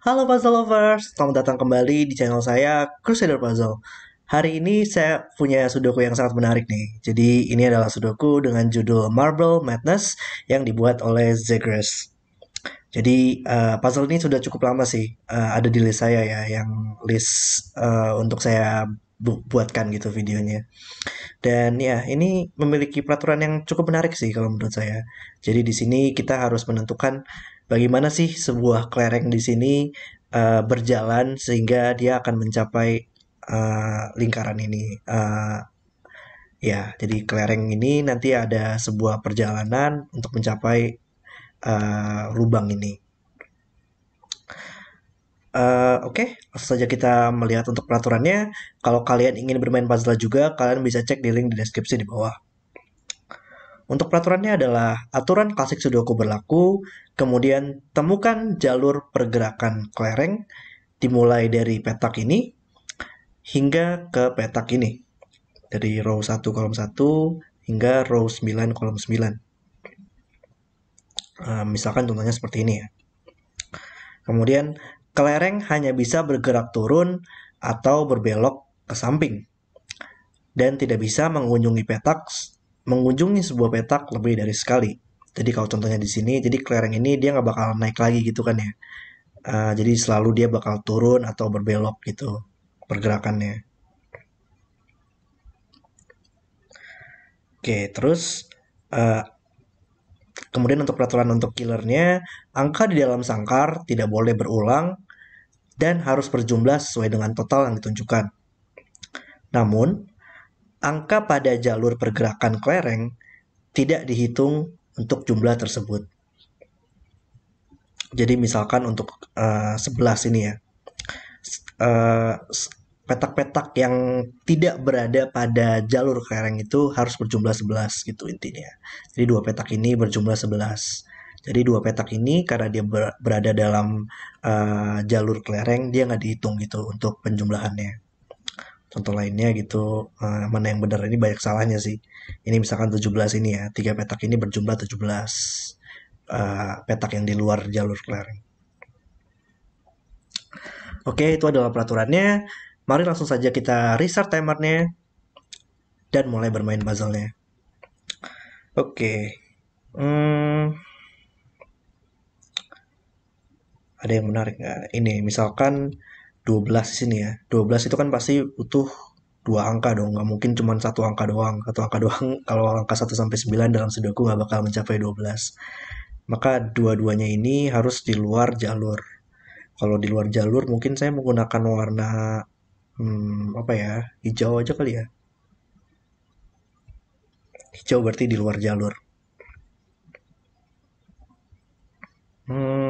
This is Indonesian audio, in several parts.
Halo puzzle lovers, selamat datang kembali di channel saya Crusader Puzzle. Hari ini saya punya sudoku yang sangat menarik nih. Jadi ini adalah sudoku dengan judul Marble Madness yang dibuat oleh Zegres. Jadi uh, puzzle ini sudah cukup lama sih uh, ada di list saya ya, yang list uh, untuk saya bu buatkan gitu videonya. Dan ya, ini memiliki peraturan yang cukup menarik sih kalau menurut saya. Jadi di sini kita harus menentukan bagaimana sih sebuah kelereng di sini uh, berjalan sehingga dia akan mencapai uh, lingkaran ini. Uh, ya, jadi kelereng ini nanti ada sebuah perjalanan untuk mencapai uh, lubang ini. Uh, Oke, okay. langsung saja kita melihat untuk peraturannya. Kalau kalian ingin bermain puzzle juga, kalian bisa cek di link di deskripsi di bawah. Untuk peraturannya adalah aturan klasik Sudoku berlaku, Kemudian temukan jalur pergerakan kelereng dimulai dari petak ini hingga ke petak ini. Dari row 1 kolom 1 hingga row 9 kolom 9. Uh, eh, misalkan contohnya seperti ini ya. Kemudian kelereng hanya bisa bergerak turun atau berbelok ke samping dan tidak bisa mengunjungi petak mengunjungi sebuah petak lebih dari sekali. Jadi kalau contohnya di sini, jadi kelereng ini dia nggak bakal naik lagi gitu kan ya. Uh, jadi selalu dia bakal turun atau berbelok gitu pergerakannya. Oke, terus uh, kemudian untuk peraturan untuk killernya, angka di dalam sangkar tidak boleh berulang dan harus berjumlah sesuai dengan total yang ditunjukkan. Namun, angka pada jalur pergerakan kelereng tidak dihitung untuk jumlah tersebut. Jadi misalkan untuk uh, eh, 11 ini ya, petak eh, petak-petak yang tidak berada pada jalur kelereng itu harus berjumlah 11 gitu intinya. Jadi dua petak ini berjumlah 11. Jadi dua petak ini karena dia berada dalam uh, jalur kelereng dia nggak dihitung gitu untuk penjumlahannya contoh lainnya gitu uh, mana yang benar ini banyak salahnya sih ini misalkan 17 ini ya tiga petak ini berjumlah 17 uh, eh, petak yang di luar jalur clearing oke itu adalah peraturannya mari langsung saja kita restart timernya dan mulai bermain puzzle-nya oke hmm. ada yang menarik nggak ini misalkan 12 di sini ya. 12 itu kan pasti butuh dua angka dong, nggak mungkin cuma satu angka doang. Satu angka doang, kalau angka 1 sampai 9 dalam sudoku nggak bakal mencapai 12. Maka dua-duanya ini harus di luar jalur. Kalau di luar jalur mungkin saya menggunakan warna hmm, apa ya, hijau aja kali ya. Hijau berarti di luar jalur. Hmm,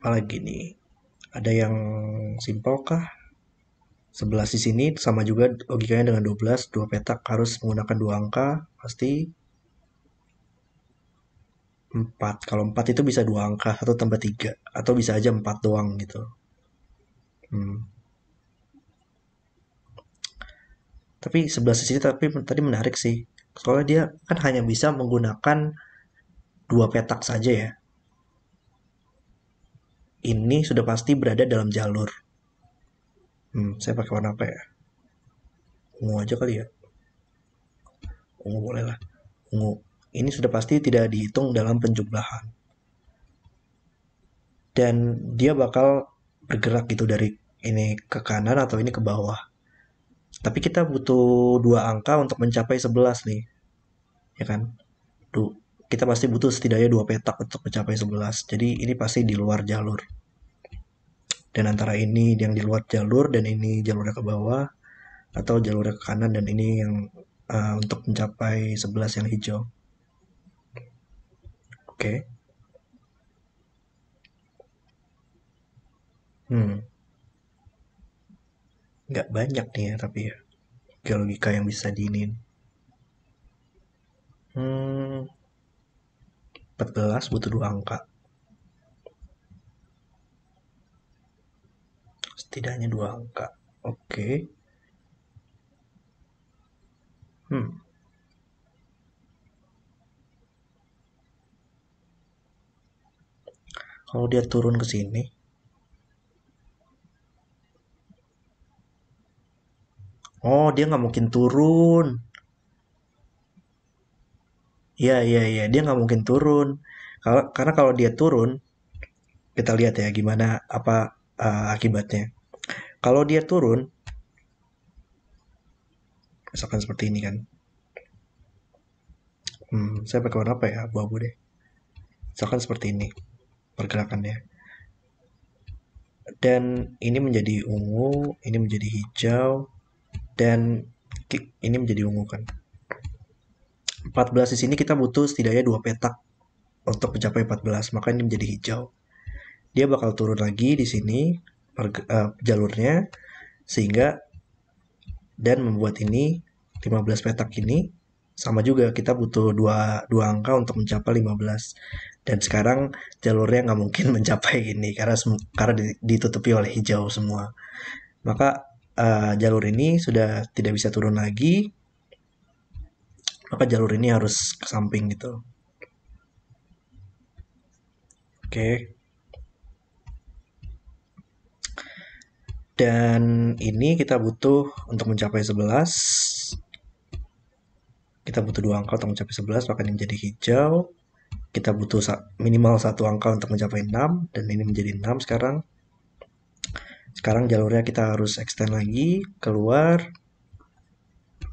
apalagi nih ada yang simpel kah 11 di sini sama juga logikanya dengan 12 dua petak harus menggunakan dua angka pasti 4 kalau 4 itu bisa dua angka atau tambah 3 atau bisa aja 4 doang gitu hmm. tapi sebelah sisi sini tapi tadi menarik sih soalnya dia kan hanya bisa menggunakan dua petak saja ya ini sudah pasti berada dalam jalur. Hmm, saya pakai warna apa ya? Ungu aja kali ya. Ungu boleh lah. Ungu. Ini sudah pasti tidak dihitung dalam penjumlahan. Dan dia bakal bergerak gitu dari ini ke kanan atau ini ke bawah. Tapi kita butuh dua angka untuk mencapai 11 nih. Ya kan? Duh, kita pasti butuh setidaknya dua petak untuk mencapai 11. Jadi ini pasti di luar jalur. Dan antara ini yang di luar jalur dan ini jalurnya ke bawah atau jalurnya ke kanan dan ini yang uh, untuk mencapai 11 yang hijau. Oke. Okay. Hmm. Nggak banyak nih ya tapi ya. Geologika yang bisa diinin. Hmm, 14 butuh dua angka setidaknya dua angka oke okay. hmm kalau dia turun ke sini oh dia nggak mungkin turun Iya iya iya dia nggak mungkin turun. karena kalau dia turun kita lihat ya gimana apa uh, akibatnya. Kalau dia turun misalkan seperti ini kan. Hmm, saya pakai warna apa ya? Abu-abu deh. Misalkan seperti ini pergerakannya. Dan ini menjadi ungu, ini menjadi hijau, dan ini menjadi ungu kan. 14 di sini kita butuh setidaknya dua petak untuk mencapai 14, maka ini menjadi hijau. Dia bakal turun lagi di sini uh, jalurnya sehingga dan membuat ini 15 petak ini sama juga kita butuh dua dua angka untuk mencapai 15 dan sekarang jalurnya nggak mungkin mencapai ini karena karena ditutupi oleh hijau semua maka uh, jalur ini sudah tidak bisa turun lagi apa jalur ini harus ke samping gitu oke dan ini kita butuh untuk mencapai 11 kita butuh dua angka untuk mencapai 11 maka ini menjadi hijau kita butuh minimal satu angka untuk mencapai 6 dan ini menjadi 6 sekarang sekarang jalurnya kita harus extend lagi keluar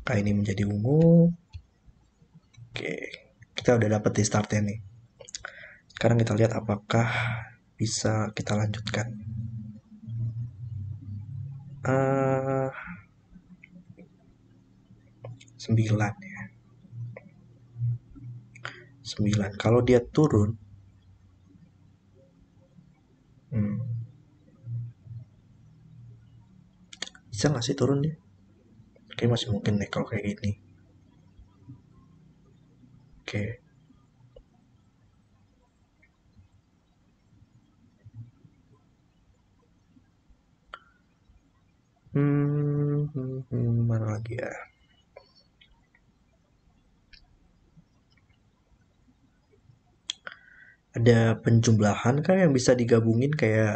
maka ini menjadi ungu Oke, kita udah dapet di startnya nih. Sekarang kita lihat apakah bisa kita lanjutkan. Uh, eh, 9 ya. 9. Kalau dia turun hmm, bisa nggak sih turun dia? Oke masih mungkin nih kalau kayak gini. Oke. Hmm, hmm, hmm, mana lagi ya? Ada penjumlahan kan yang bisa digabungin kayak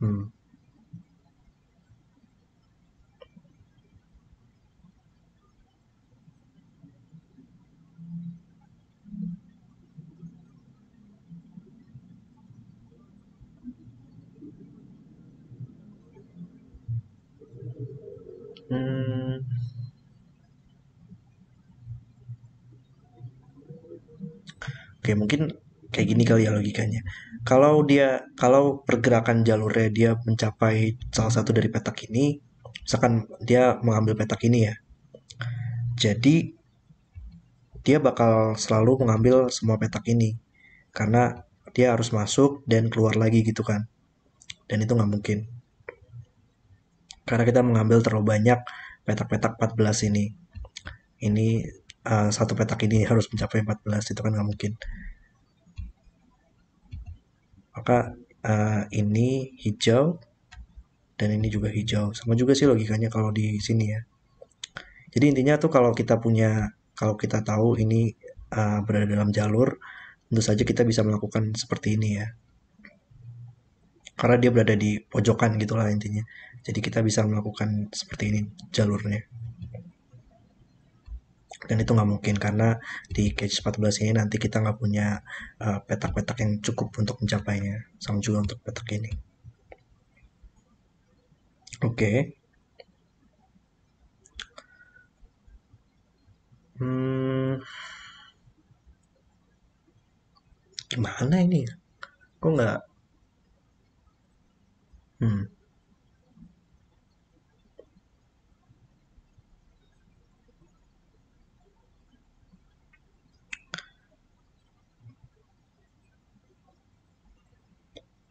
hmm, Hmm. Oke, mungkin kayak gini kali ya logikanya. Kalau dia kalau pergerakan jalurnya dia mencapai salah satu dari petak ini, misalkan dia mengambil petak ini ya. Jadi dia bakal selalu mengambil semua petak ini karena dia harus masuk dan keluar lagi gitu kan. Dan itu nggak mungkin karena kita mengambil terlalu banyak petak-petak 14 ini. Ini uh, satu petak ini harus mencapai 14 itu kan nggak mungkin. Maka uh, ini hijau dan ini juga hijau. Sama juga sih logikanya kalau di sini ya. Jadi intinya tuh kalau kita punya kalau kita tahu ini uh, berada dalam jalur, tentu saja kita bisa melakukan seperti ini ya. Karena dia berada di pojokan gitulah intinya. Jadi kita bisa melakukan seperti ini jalurnya. Dan itu nggak mungkin karena di cage 14 ini nanti kita nggak punya eh, petak-petak uh, yang cukup untuk mencapainya. Sama juga untuk petak ini. Oke. Okay. Hmm, gimana ini? Kok nggak? Hmm.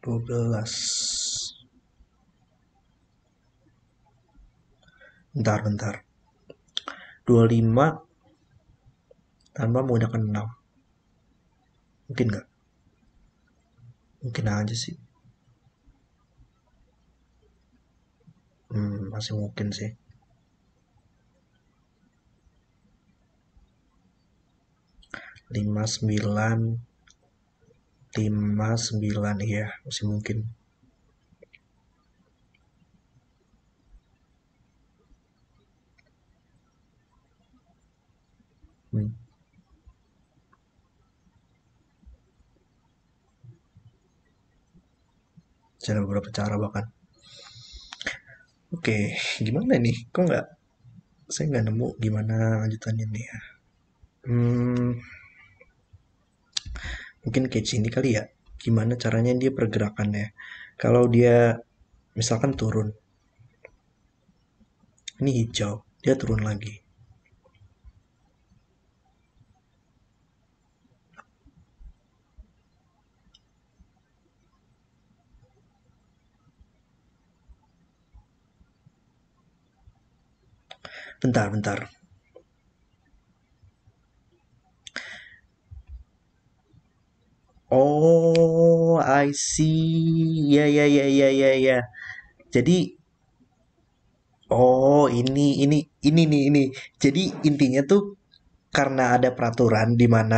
12 bentar bentar 25 tanpa menggunakan 6 mungkin nggak mungkin aja sih hmm, masih mungkin sih lima sembilan 5 9 ya masih mungkin hmm. ada beberapa cara bahkan oke gimana nih kok nggak saya nggak nemu gimana lanjutannya nih ya hmm mungkin kayak sini kali ya gimana caranya dia pergerakannya kalau dia misalkan turun ini hijau dia turun lagi bentar bentar I see. Ya ya ya ya ya ya. Jadi oh ini ini ini nih ini. Jadi intinya tuh karena ada peraturan di mana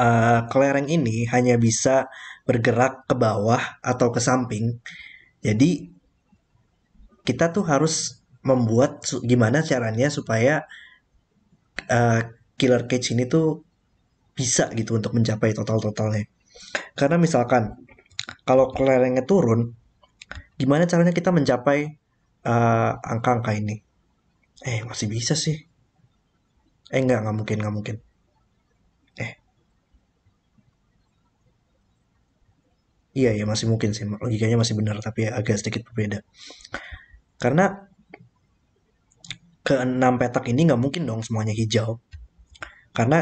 uh, kelereng ini hanya bisa bergerak ke bawah atau ke samping. Jadi kita tuh harus membuat gimana caranya supaya uh, killer cage ini tuh bisa gitu untuk mencapai total totalnya. Karena misalkan kalau kelerengnya turun, gimana caranya kita mencapai angka-angka eh, uh, ini? Eh masih bisa sih. Eh nggak nggak mungkin nggak mungkin. Eh iya ya masih mungkin sih logikanya masih benar tapi agak sedikit berbeda. Karena ke enam petak ini nggak mungkin dong semuanya hijau karena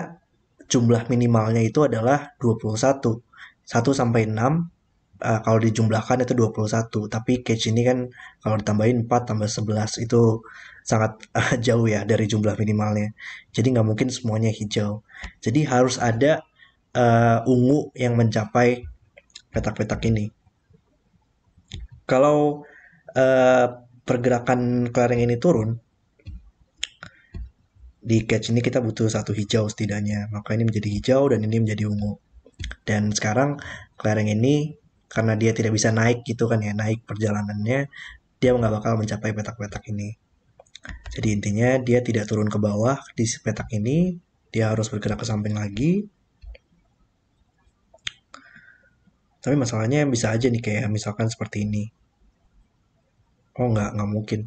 jumlah minimalnya itu adalah 21. 1 sampai 6 uh, eh, kalau dijumlahkan itu 21, tapi catch ini kan kalau ditambahin 4 tambah 11 itu sangat uh, jauh ya dari jumlah minimalnya. Jadi nggak mungkin semuanya hijau. Jadi harus ada uh, ungu yang mencapai petak-petak ini. Kalau uh, pergerakan kelereng ini turun, di catch ini kita butuh satu hijau setidaknya maka ini menjadi hijau dan ini menjadi ungu dan sekarang kelereng ini karena dia tidak bisa naik gitu kan ya naik perjalanannya dia nggak bakal mencapai petak-petak ini jadi intinya dia tidak turun ke bawah di petak ini dia harus bergerak ke samping lagi tapi masalahnya bisa aja nih kayak misalkan seperti ini oh nggak nggak mungkin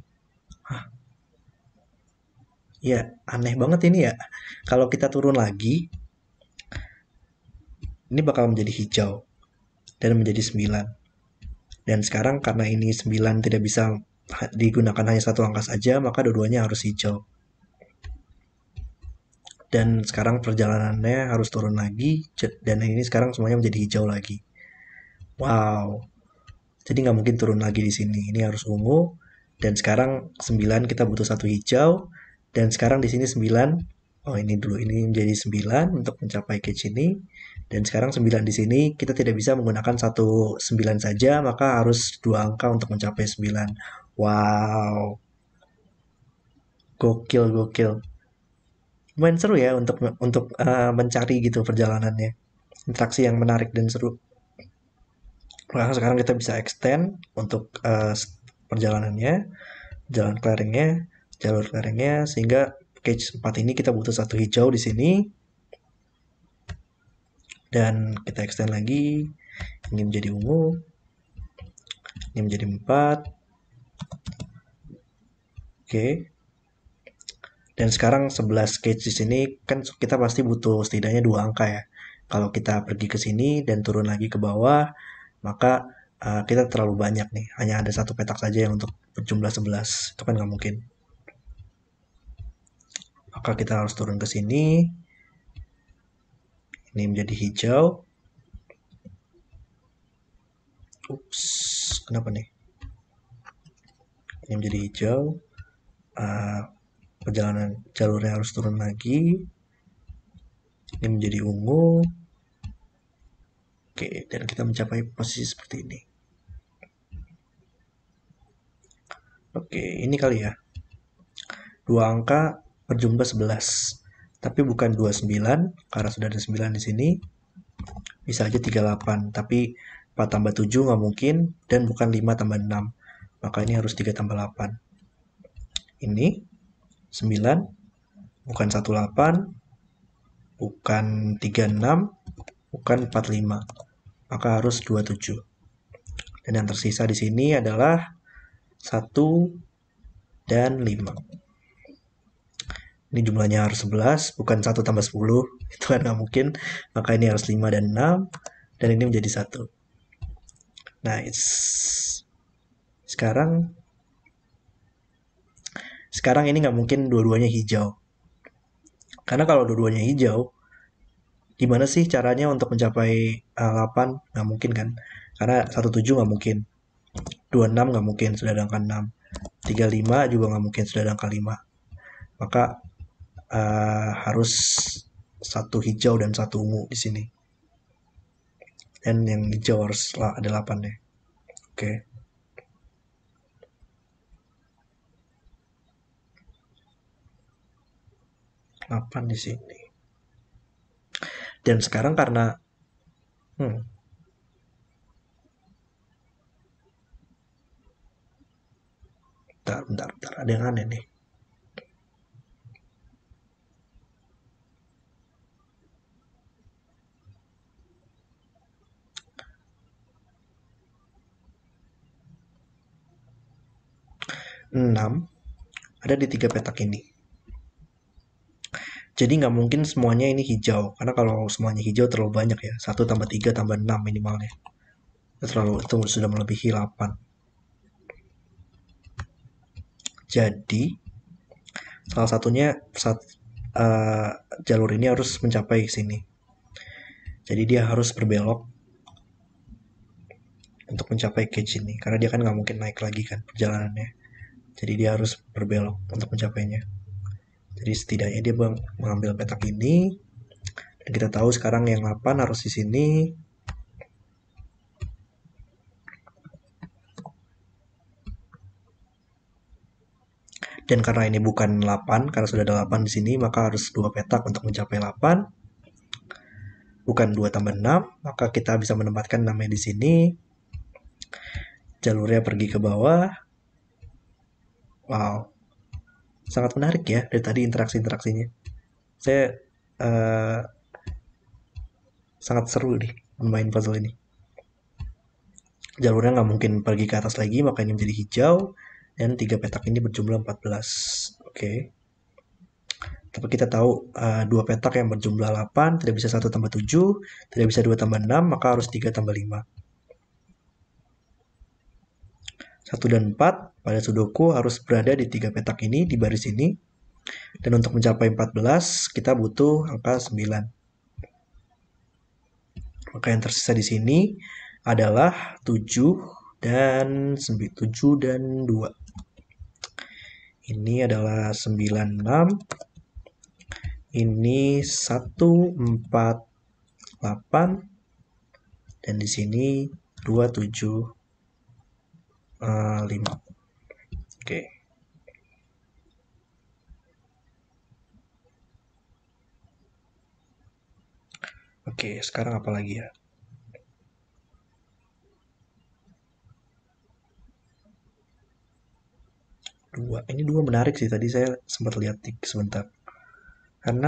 ya aneh banget ini ya. Kalau kita turun lagi, ini bakal menjadi hijau dan menjadi 9. Dan sekarang karena ini 9 tidak bisa digunakan hanya satu angka saja, maka dua-duanya harus hijau. Dan sekarang perjalanannya harus turun lagi, dan ini sekarang semuanya menjadi hijau lagi. Wow, jadi nggak mungkin turun lagi di sini. Ini harus ungu, dan sekarang 9 kita butuh satu hijau, dan sekarang di sini 9 oh ini dulu ini menjadi 9 untuk mencapai catch ini dan sekarang 9 di sini kita tidak bisa menggunakan satu 9 saja maka harus dua angka untuk mencapai 9 wow gokil gokil Main seru ya untuk untuk uh, mencari gitu perjalanannya interaksi yang menarik dan seru Nah, sekarang kita bisa extend untuk uh, perjalanannya, jalan clearingnya jalur lerengnya sehingga cage 4 ini kita butuh satu hijau di sini dan kita extend lagi ini menjadi ungu ini menjadi 4 oke dan sekarang 11 cage di sini kan kita pasti butuh setidaknya dua angka ya kalau kita pergi ke sini dan turun lagi ke bawah maka uh, kita terlalu banyak nih hanya ada satu petak saja yang untuk berjumlah 11 itu kan nggak mungkin maka kita harus turun ke sini ini menjadi hijau ups kenapa nih ini menjadi hijau uh, perjalanan jalurnya harus turun lagi ini menjadi ungu oke dan kita mencapai posisi seperti ini oke ini kali ya dua angka berjumlah 11. Tapi bukan 29 karena sudah ada 9 di sini. Bisa aja 38, tapi 4 tambah 7 nggak mungkin dan bukan 5 tambah 6. Maka ini harus 3 tambah 8. Ini 9 bukan 18 bukan 36 bukan 45. Maka harus 27. Dan yang tersisa di sini adalah 1 dan 5 ini jumlahnya harus 11 bukan 1 tambah 10 itu kan nggak mungkin maka ini harus 5 dan 6 dan ini menjadi satu nah sekarang sekarang ini nggak mungkin dua-duanya hijau karena kalau dua-duanya hijau gimana sih caranya untuk mencapai 8 eh, nggak mungkin kan karena 17 nggak mungkin 26 nggak mungkin sudah ada angka 6 35 juga nggak mungkin sudah ada angka 5 maka uh, harus satu hijau dan satu ungu di sini. Dan yang hijau harus lah ada 8 deh. Oke. Okay. Delapan di sini. Dan sekarang karena hmm, bentar, bentar, bentar. Ada yang aneh nih. 6 ada di tiga petak ini. Jadi nggak mungkin semuanya ini hijau, karena kalau semuanya hijau terlalu banyak ya. 1 tambah 3 tambah 6 minimalnya. Terlalu, itu sudah melebihi 8. Jadi, salah satunya saat, uh, eh, jalur ini harus mencapai sini. Jadi dia harus berbelok untuk mencapai ke sini karena dia kan nggak mungkin naik lagi kan perjalanannya jadi dia harus berbelok untuk mencapainya jadi setidaknya dia mengambil petak ini dan kita tahu sekarang yang 8 harus di sini dan karena ini bukan 8 karena sudah ada 8 di sini maka harus dua petak untuk mencapai 8 bukan 2 tambah 6 maka kita bisa menempatkan namanya di sini jalurnya pergi ke bawah Wow, sangat menarik ya dari tadi interaksi-interaksinya. Saya uh, sangat seru nih bermain puzzle ini. Jalurnya nggak mungkin pergi ke atas lagi, maka ini menjadi hijau. Dan tiga petak ini berjumlah 14. Oke. Okay. Tapi kita tahu uh, dua petak yang berjumlah 8, tidak bisa satu tambah 7, tidak bisa dua tambah 6, maka harus tiga tambah 5. 1 dan 4 pada sudoku harus berada di tiga petak ini, di baris ini. Dan untuk mencapai 14, kita butuh angka 9. Maka yang tersisa di sini adalah 7 dan 7 dan 2. Ini adalah 9, 6. Ini 1, 4, 8. Dan di sini 2, 7, uh, oke Oke, sekarang apa lagi ya? Dua, ini dua menarik sih. Tadi saya sempat lihat tik sebentar. Karena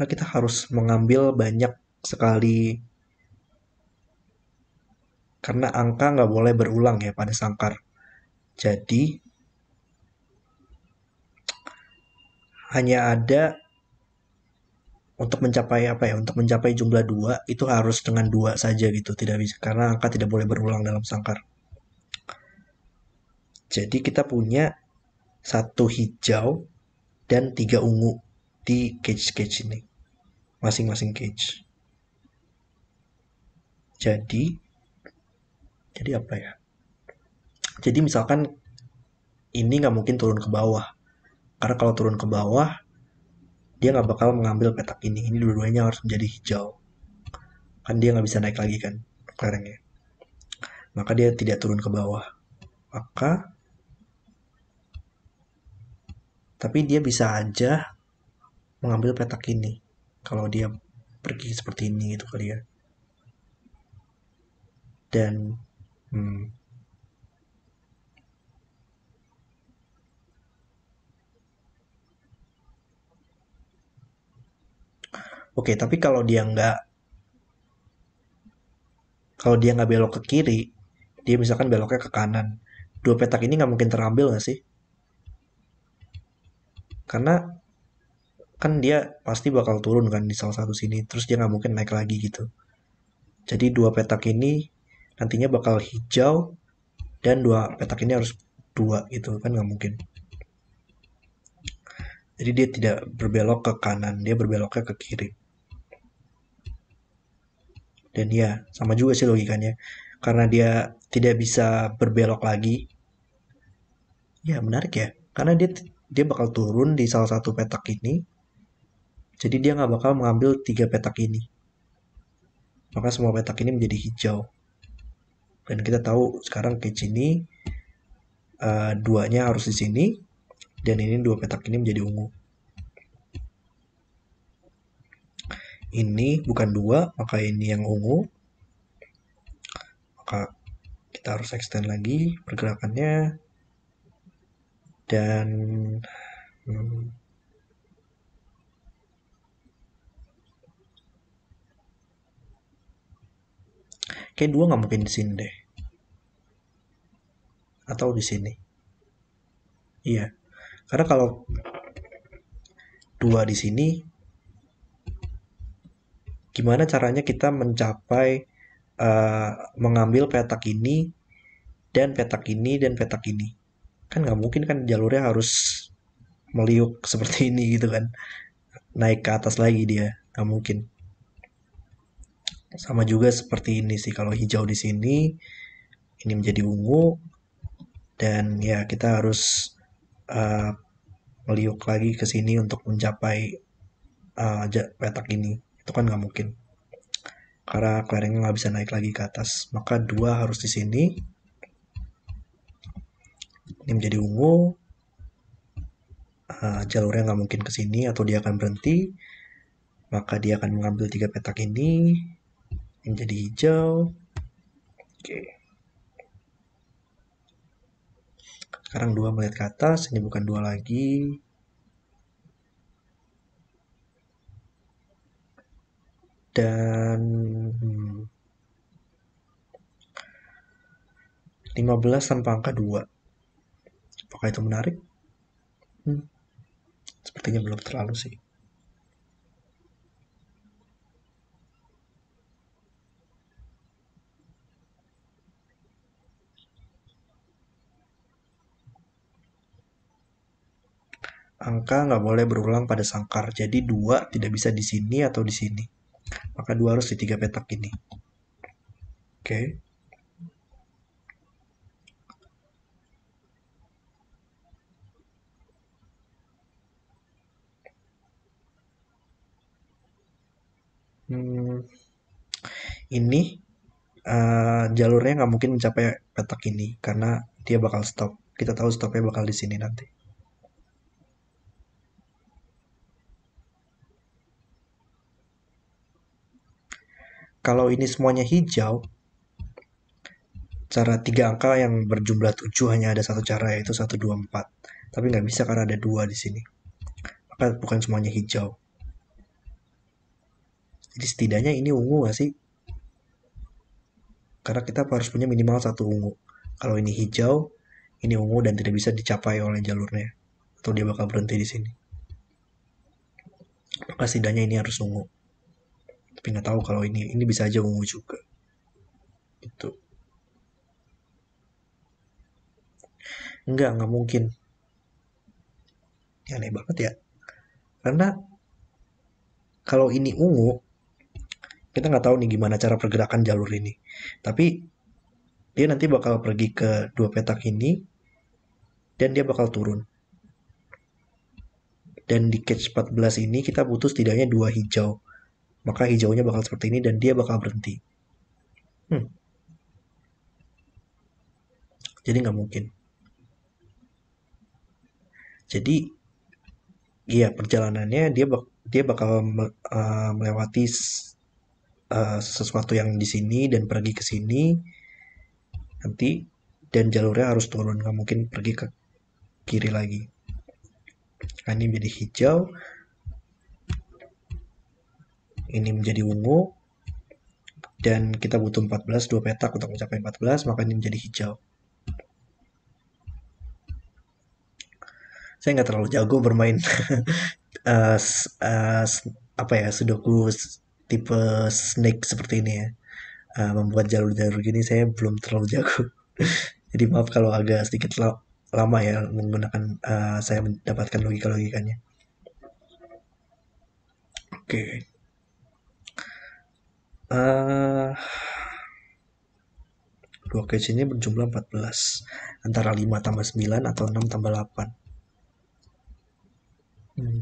karena kita harus mengambil banyak sekali karena angka nggak boleh berulang ya pada sangkar jadi hanya ada untuk mencapai apa ya untuk mencapai jumlah dua itu harus dengan dua saja gitu tidak bisa karena angka tidak boleh berulang dalam sangkar jadi kita punya satu hijau dan tiga ungu di cage cage ini masing-masing cage. Jadi, jadi apa ya? Jadi misalkan ini nggak mungkin turun ke bawah. Karena kalau turun ke bawah, dia nggak bakal mengambil petak ini. Ini dua-duanya harus menjadi hijau. Kan dia nggak bisa naik lagi kan kelerengnya. Maka dia tidak turun ke bawah. Maka tapi dia bisa aja mengambil petak ini kalau dia pergi seperti ini gitu kali ya dan hmm, Oke, tapi kalau dia nggak kalau dia nggak belok ke kiri, dia misalkan beloknya ke kanan. Dua petak ini nggak mungkin terambil nggak sih? Karena kan dia pasti bakal turun kan di salah satu sini terus dia nggak mungkin naik lagi gitu jadi dua petak ini nantinya bakal hijau dan dua petak ini harus dua gitu kan nggak mungkin jadi dia tidak berbelok ke kanan dia berbeloknya ke kiri dan ya sama juga sih logikanya karena dia tidak bisa berbelok lagi ya menarik ya karena dia dia bakal turun di salah satu petak ini jadi dia nggak bakal mengambil tiga petak ini. Maka semua petak ini menjadi hijau. Dan kita tahu sekarang ke sini uh, eh, duanya harus di sini dan ini dua petak ini menjadi ungu. Ini bukan dua, maka ini yang ungu. Maka kita harus extend lagi pergerakannya dan hmm, kayak dua nggak mungkin di sini deh atau di sini iya karena kalau dua di sini gimana caranya kita mencapai uh, mengambil petak ini dan petak ini dan petak ini kan nggak mungkin kan jalurnya harus meliuk seperti ini gitu kan naik ke atas lagi dia nggak mungkin sama juga seperti ini sih kalau hijau di sini ini menjadi ungu dan ya kita harus uh, meliuk lagi ke sini untuk mencapai uh, petak ini itu kan nggak mungkin karena kelerengnya nggak bisa naik lagi ke atas maka dua harus di sini ini menjadi ungu uh, jalurnya nggak mungkin ke sini atau dia akan berhenti maka dia akan mengambil tiga petak ini menjadi hijau. Oke. Sekarang dua melihat ke atas, ini bukan dua lagi. Dan hmm, 15 tanpa angka 2. Apakah itu menarik? Hmm, sepertinya belum terlalu sih. angka nggak boleh berulang pada sangkar. Jadi dua tidak bisa di sini atau di sini. Maka dua harus di tiga petak ini. Oke. Okay. Hmm, ini uh, jalurnya nggak mungkin mencapai petak ini karena dia bakal stop. Kita tahu stopnya bakal di sini nanti. kalau ini semuanya hijau, cara tiga angka yang berjumlah tujuh hanya ada satu cara yaitu satu dua empat. Tapi nggak bisa karena ada dua di sini. Maka bukan semuanya hijau. Jadi setidaknya ini ungu nggak sih? Karena kita harus punya minimal satu ungu. Kalau ini hijau, ini ungu dan tidak bisa dicapai oleh jalurnya. Atau dia bakal berhenti di sini. Maka setidaknya ini harus ungu tapi nggak tahu kalau ini ini bisa aja ungu juga itu nggak nggak mungkin ya aneh banget ya karena kalau ini ungu kita nggak tahu nih gimana cara pergerakan jalur ini tapi dia nanti bakal pergi ke dua petak ini dan dia bakal turun dan di catch 14 ini kita butuh setidaknya dua hijau maka hijaunya bakal seperti ini dan dia bakal berhenti. Hmm. Jadi nggak mungkin. Jadi, iya perjalanannya dia bak dia bakal me uh, melewati uh, sesuatu yang di sini dan pergi ke sini nanti dan jalurnya harus turun nggak mungkin pergi ke kiri lagi. Nah, ini menjadi hijau, ini menjadi ungu dan kita butuh 14 2 petak untuk mencapai 14 maka ini menjadi hijau saya nggak terlalu jago bermain uh, uh, apa ya sudoku tipe snake seperti ini ya uh, membuat jalur-jalur gini saya belum terlalu jago jadi maaf kalau agak sedikit lama ya menggunakan uh, saya mendapatkan logika logikanya oke okay uh, eh, 2 cage ini berjumlah 14 antara 5 tambah 9 atau 6 tambah 8 hmm.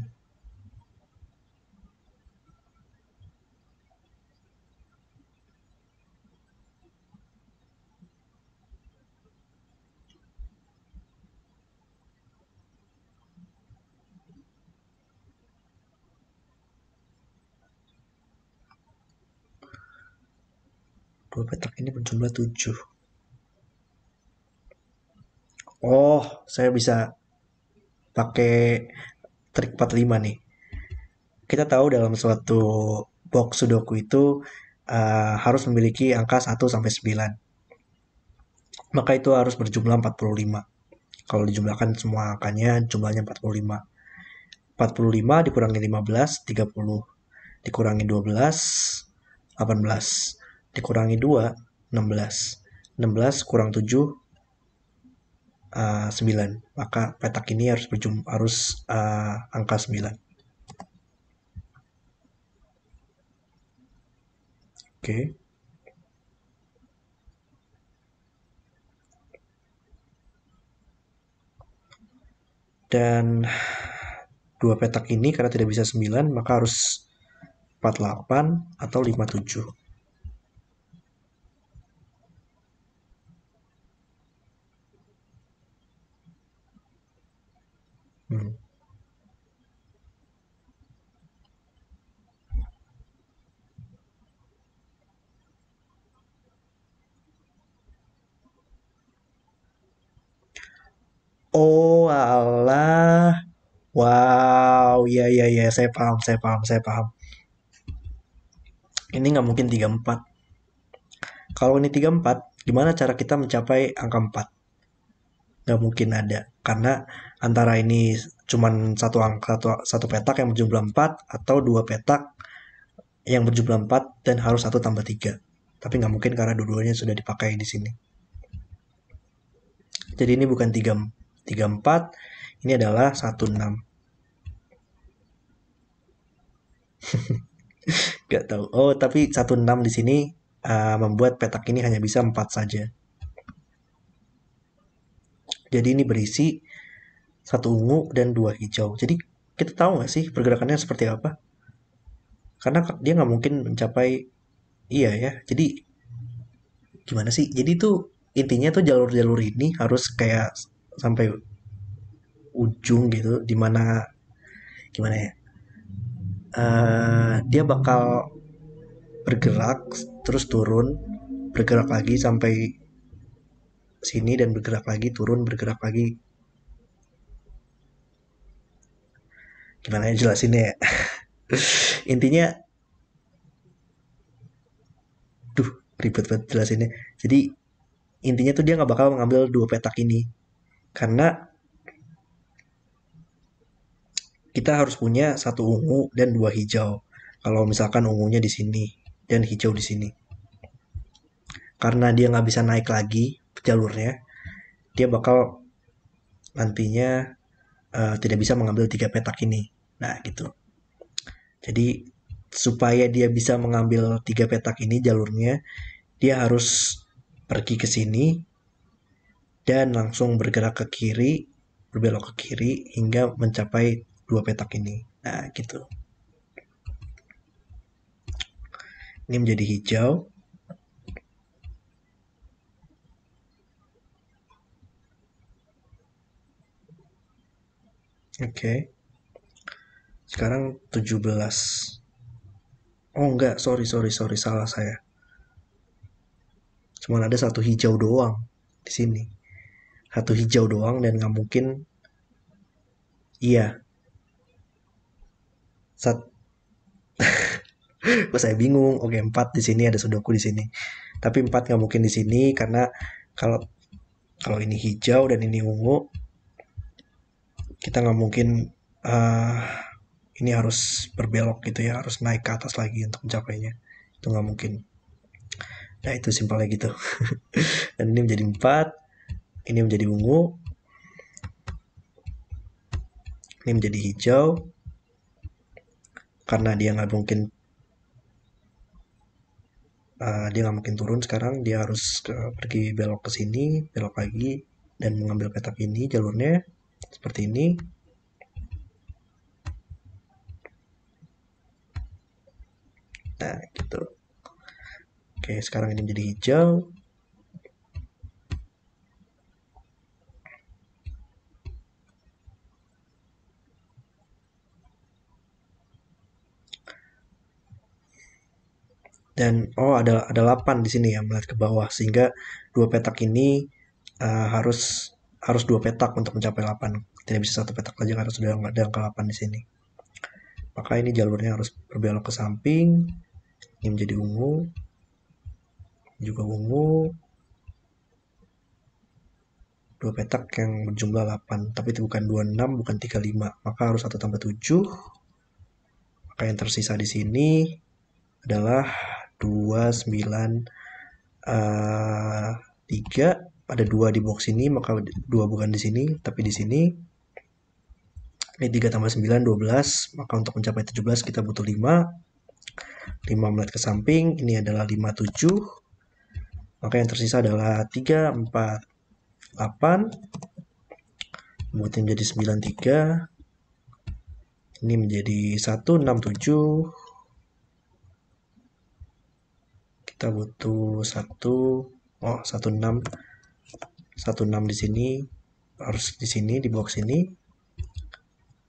dua petak ini berjumlah tujuh. oh saya bisa pakai trik 45 nih kita tahu dalam suatu box sudoku itu uh, harus memiliki angka 1 sampai 9 maka itu harus berjumlah 45 kalau dijumlahkan semua angkanya jumlahnya 45 45 dikurangi 15 30 dikurangi 12 18 dikurangi 2, 16. 16 kurang 7, uh, 9. Maka petak ini harus berjum, harus uh, angka 9. Oke. Okay. dan dua petak ini karena tidak bisa 9 maka harus 48 atau 57 Hmm. Oh Allah, Wow, ya ya ya, saya paham, saya paham, saya paham. Ini nggak mungkin 34. Kalau ini 34, gimana cara kita mencapai angka 4? Nggak mungkin ada, karena antara ini cuma satu angka atau satu petak yang berjumlah 4 atau dua petak yang berjumlah 4 dan harus satu tambah tiga Tapi nggak mungkin karena dua-duanya sudah dipakai di sini. Jadi ini bukan tiga 3 4, ini adalah satu enam Gak tahu. Oh, tapi enam di sini uh, membuat petak ini hanya bisa empat saja. Jadi ini berisi satu ungu dan dua hijau. Jadi kita tahu nggak sih pergerakannya seperti apa? Karena dia nggak mungkin mencapai iya ya. Jadi gimana sih? Jadi itu intinya tuh jalur-jalur ini harus kayak sampai ujung gitu, dimana gimana ya? Uh, dia bakal bergerak terus turun bergerak lagi sampai sini dan bergerak lagi turun bergerak lagi gimana ya jelasinnya ya intinya duh ribet banget jelasinnya jadi intinya tuh dia nggak bakal mengambil dua petak ini karena kita harus punya satu ungu dan dua hijau kalau misalkan ungunya di sini dan hijau di sini karena dia nggak bisa naik lagi jalurnya dia bakal nantinya uh, tidak bisa mengambil tiga petak ini. Nah, gitu. Jadi supaya dia bisa mengambil tiga petak ini jalurnya, dia harus pergi ke sini dan langsung bergerak ke kiri, berbelok ke kiri hingga mencapai dua petak ini. Nah, gitu. Ini menjadi hijau Oke. Okay. Sekarang 17. Oh enggak, sorry, sorry, sorry, salah saya. Cuman ada satu hijau doang di sini. Satu hijau doang dan nggak mungkin. Iya. Sat. saya bingung. Oke, empat di sini ada sudoku di sini. Tapi empat nggak mungkin di sini karena kalau kalau ini hijau dan ini ungu, kita nggak mungkin uh, ini harus berbelok gitu ya harus naik ke atas lagi untuk mencapainya itu nggak mungkin nah itu simpelnya gitu dan ini menjadi empat ini menjadi ungu ini menjadi hijau karena dia nggak mungkin uh, dia nggak mungkin turun sekarang dia harus ke, pergi belok ke sini belok lagi dan mengambil petak ini jalurnya seperti ini. Nah, gitu. Oke, sekarang ini menjadi hijau. dan oh ada ada 8 di sini ya melihat ke bawah sehingga dua petak ini uh, harus harus dua petak untuk mencapai 8 tidak bisa satu petak saja karena sudah ada angka 8 di sini maka ini jalurnya harus berbelok ke samping ini menjadi ungu juga ungu dua petak yang berjumlah 8 tapi itu bukan 26 bukan 35 maka harus satu tambah 7 maka yang tersisa di sini adalah 29 uh, 3 ada dua di box ini maka dua bukan di sini tapi di sini ini 3 tambah 9 12 maka untuk mencapai 17 kita butuh 5 5 melihat ke samping ini adalah 57 maka yang tersisa adalah 3 4 8 buatnya menjadi 9 3 ini menjadi 1 6 7 kita butuh 1 oh 16 satu enam di sini harus di sini di box ini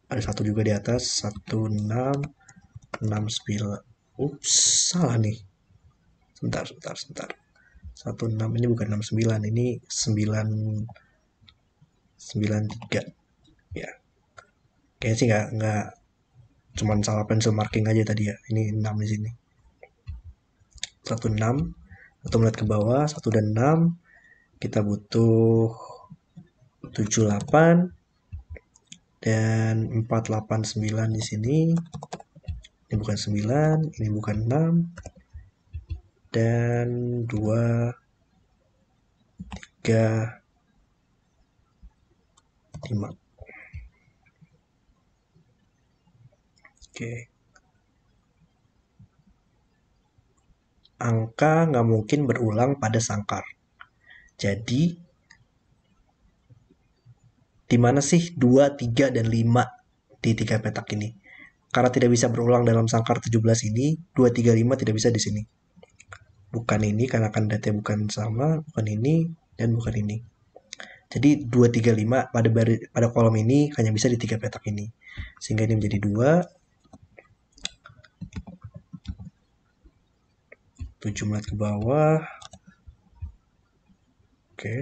ada satu juga di atas satu enam 69 ups salah nih sebentar sebentar sebentar satu enam ini bukan enam sembilan ini sembilan sembilan 93 ya kayaknya sih nggak nggak cuman salah pencil marking aja tadi ya ini enam di sini satu enam atau melihat ke bawah satu dan enam kita butuh 78 dan 489 di sini. Ini bukan 9, ini bukan 6 dan 2 3 5. Oke. Angka nggak mungkin berulang pada sangkar. Jadi di mana sih 2, 3, dan 5 di tiga petak ini? Karena tidak bisa berulang dalam sangkar 17 ini, 2, 3, 5 tidak bisa di sini. Bukan ini, karena datanya bukan sama, bukan ini, dan bukan ini. Jadi 2, 3, 5 pada, bari, pada kolom ini hanya bisa di tiga petak ini. Sehingga ini menjadi 2, 7 melet ke bawah, Oke.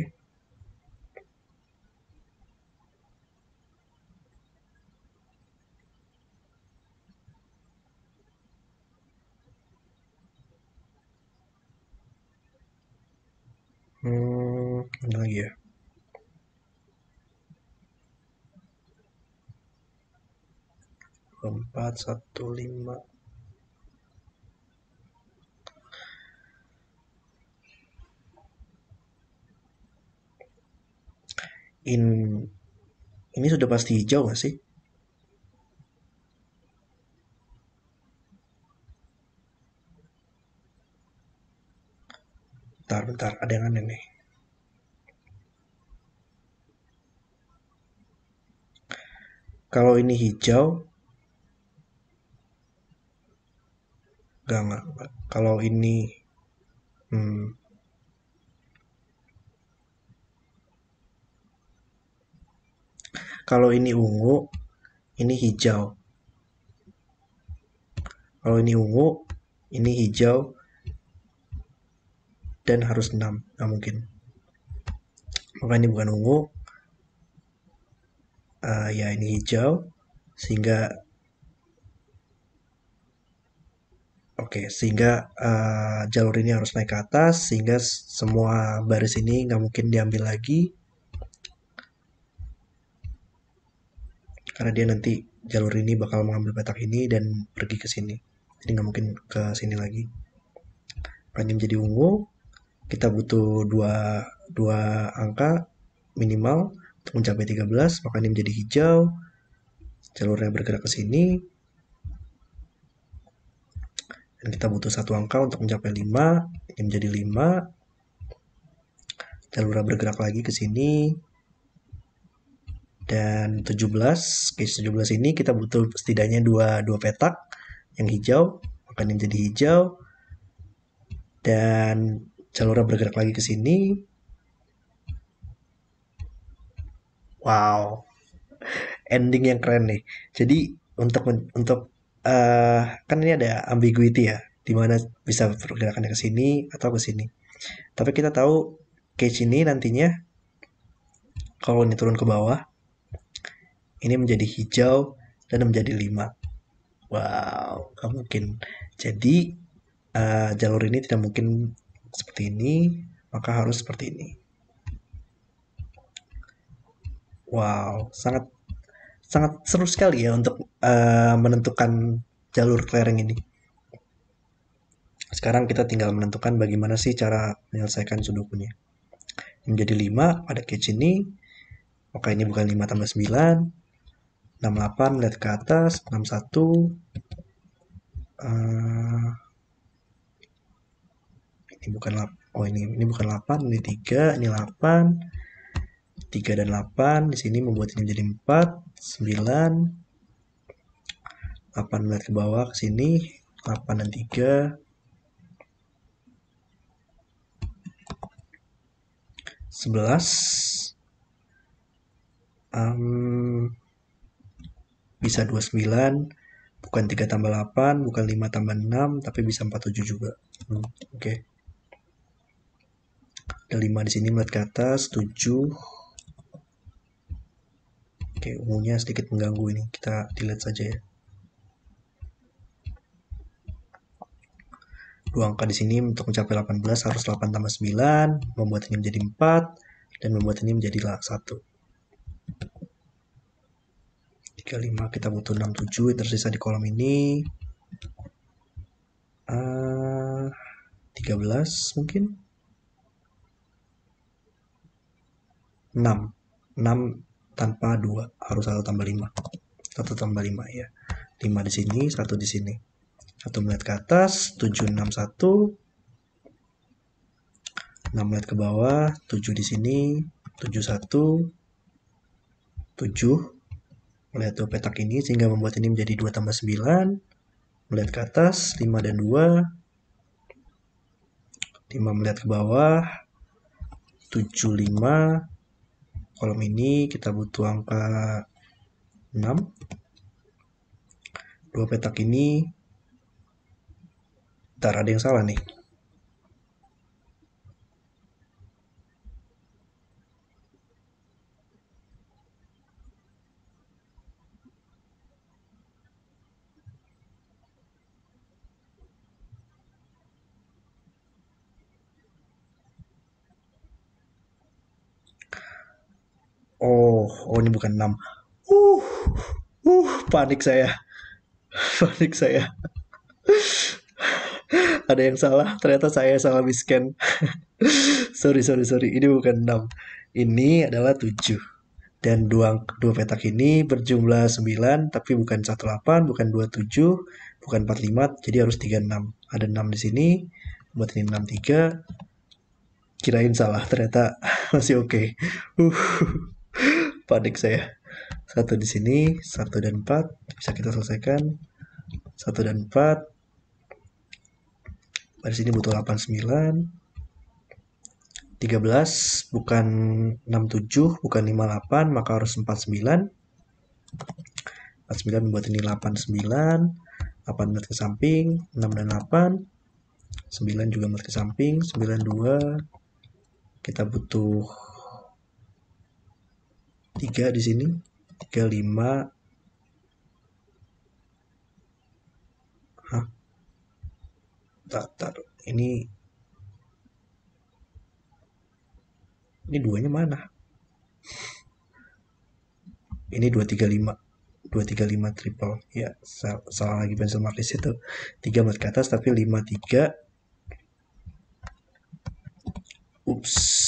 Hmm, mana lagi ya? Empat, satu, lima. in ini sudah pasti hijau gak sih? Bentar, bentar, ada yang aneh nih. Kalau ini hijau, gak, gak, kalau ini hmm, Kalau ini ungu, ini hijau. Kalau ini ungu, ini hijau, dan harus 6. Nggak mungkin. Maka ini bukan ungu. Uh, ya, ini hijau. Sehingga Oke, okay, sehingga uh, jalur ini harus naik ke atas, sehingga semua baris ini nggak mungkin diambil lagi, karena dia nanti jalur ini bakal mengambil petak ini dan pergi ke sini jadi nggak mungkin ke sini lagi makanya jadi ungu kita butuh dua dua angka minimal untuk mencapai 13 maka ini menjadi hijau jalurnya bergerak ke sini dan kita butuh satu angka untuk mencapai 5 ini menjadi 5 jalurnya bergerak lagi ke sini dan 17, case 17 ini kita butuh setidaknya dua, dua petak yang hijau, akan menjadi hijau. Dan jalurnya bergerak lagi ke sini. Wow. Ending yang keren nih. Jadi untuk untuk uh, kan ini ada ambiguity ya, dimana bisa pergerakannya ke sini atau ke sini. Tapi kita tahu case ini nantinya kalau ini turun ke bawah ini menjadi hijau dan menjadi lima, wow nggak mungkin jadi uh, jalur ini tidak mungkin seperti ini maka harus seperti ini wow sangat sangat seru sekali ya untuk uh, menentukan jalur kelereng ini sekarang kita tinggal menentukan bagaimana sih cara menyelesaikan sudokunya menjadi 5 pada case ini maka ini bukan 5 tambah 9 68 lihat ke atas 61 uh, eh, ini bukan oh ini ini bukan 8 ini 3 ini 8 3 dan 8 di sini membuat ini jadi 4 9 8 lihat ke bawah ke sini 8 dan 3 11 um, bisa 29 bukan 3 tambah 8 bukan 5 tambah 6 tapi bisa 47 juga hmm, oke okay. ada 5 di sini melihat ke atas 7 oke okay, ungunya sedikit mengganggu ini kita delete saja ya dua angka di sini untuk mencapai 18 harus 8 tambah 9 membuat ini menjadi 4 dan membuat ini menjadi 1 35 kita butuh 67 yang tersisa di kolom ini uh, eh, 13 mungkin 6 6 tanpa 2 harus 1 tambah 5 1 tambah 5 ya 5 di sini 1 di sini 1 melihat ke atas 761 6 melihat ke bawah 7 di sini 71 7 melihat dua petak ini sehingga membuat ini menjadi 2 tambah 9 melihat ke atas 5 dan 2 5 melihat ke bawah 7, 5 kolom ini kita butuh angka 6 dua petak ini Bentar, ada yang salah nih Oh, oh ini bukan 6. Uh, uh, panik saya. Panik saya. Ada yang salah, ternyata saya salah miscan. sorry, sorry, sorry. Ini bukan 6. Ini adalah 7 dan dua, dua petak ini berjumlah 9 tapi bukan 18 bukan 27 bukan 45 jadi harus 36 ada 6 di sini buat ini 63 kirain salah ternyata masih oke okay. uh. Pak Dik saya. Satu di sini, satu dan empat bisa kita selesaikan. Satu dan empat. Dari sini butuh 89. 13 bukan 67 bukan 58 maka harus 49 49 membuat ini 89 8 menit ke samping 6 dan 8 9 juga ke samping 92 kita butuh tiga di sini tiga lima Hah? Tatar. Ini Ini duanya mana? Ini dua dua tiga lima tiga lima triple. Ya, salah, lagi pencil markis itu. tiga buat ke atas tapi lima tiga Ups.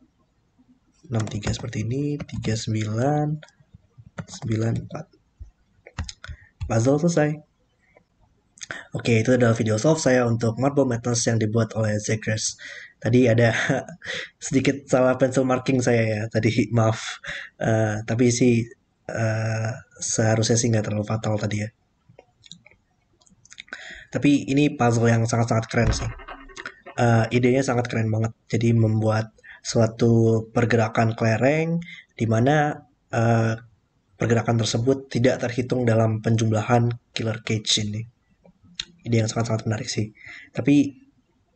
63 seperti ini 39 94 puzzle selesai Oke, itu adalah video solve saya untuk Marble Metals yang dibuat oleh Zegres. Tadi ada sedikit salah pencil marking saya ya, tadi maaf. Uh, tapi sih uh, seharusnya sih nggak terlalu fatal tadi ya. Tapi ini puzzle yang sangat-sangat keren sih. Uh, idenya sangat keren banget. Jadi membuat suatu pergerakan kelereng di mana uh, pergerakan tersebut tidak terhitung dalam penjumlahan killer cage ini. ini yang sangat-sangat menarik sih. Tapi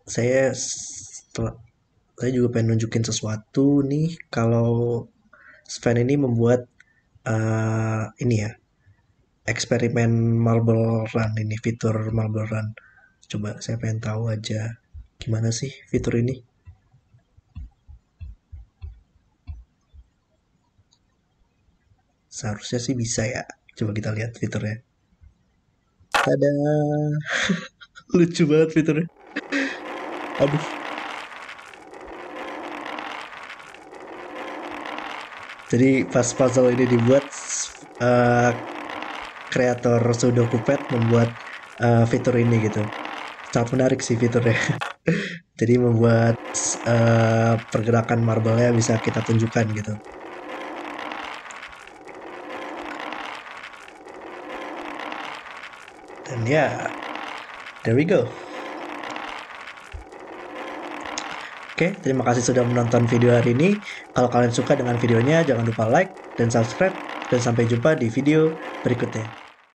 saya saya juga pengen nunjukin sesuatu nih kalau Sven ini membuat uh, ini ya eksperimen Marble Run ini fitur Marble Run. Coba saya pengen tahu aja gimana sih fitur ini. Seharusnya sih bisa ya. Coba kita lihat fiturnya. Ada lucu banget fiturnya. Aduh. Jadi pas puzzle ini dibuat, eh, kreator uh, Sudoku Pet membuat uh, fitur ini gitu. Sangat menarik sih fiturnya. Jadi membuat uh, pergerakan marble-nya bisa kita tunjukkan gitu. and ya, yeah there we go Oke, okay, terima kasih sudah menonton video hari ini. Kalau kalian suka dengan videonya, jangan lupa like dan subscribe. Dan sampai jumpa di video berikutnya.